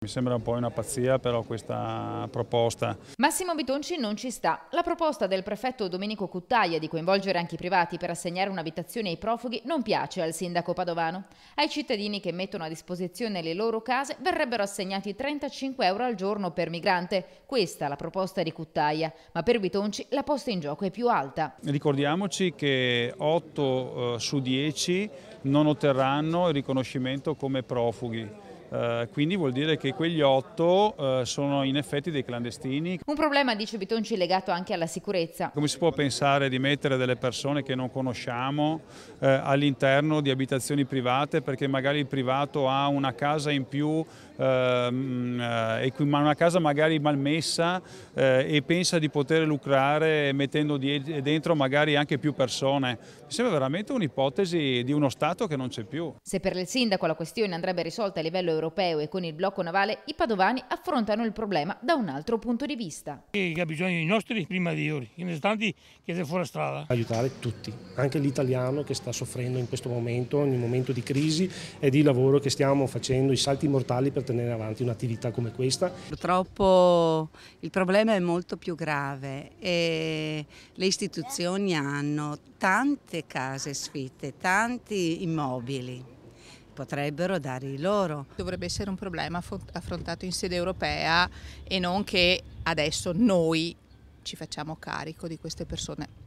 Mi sembra un po' una pazzia però questa proposta. Massimo Bitonci non ci sta. La proposta del prefetto Domenico Cuttaia di coinvolgere anche i privati per assegnare un'abitazione ai profughi non piace al sindaco padovano. Ai cittadini che mettono a disposizione le loro case verrebbero assegnati 35 euro al giorno per migrante. Questa è la proposta di Cuttaia, ma per Bitonci la posta in gioco è più alta. Ricordiamoci che 8 eh, su 10 non otterranno il riconoscimento come profughi. Eh, quindi vuol dire che quegli otto uh, sono in effetti dei clandestini. Un problema, dice Bitonci, legato anche alla sicurezza. Come si può pensare di mettere delle persone che non conosciamo uh, all'interno di abitazioni private perché magari il privato ha una casa in più, ehm, ma una casa magari malmessa e pensa di poter lucrare mettendo dentro magari anche più persone. Mi sembra veramente un'ipotesi di uno Stato che non c'è più. Se per il sindaco la questione andrebbe risolta a livello europeo, europeo e con il blocco navale, i padovani affrontano il problema da un altro punto di vista. Che bisogno dei nostri prima di loro, nonostante che sia fuori strada. Aiutare tutti, anche l'italiano che sta soffrendo in questo momento, in un momento di crisi e di lavoro che stiamo facendo, i salti mortali per tenere avanti un'attività come questa. Purtroppo il problema è molto più grave e le istituzioni hanno tante case sfitte, tanti immobili potrebbero dare i loro. Dovrebbe essere un problema affrontato in sede europea e non che adesso noi ci facciamo carico di queste persone.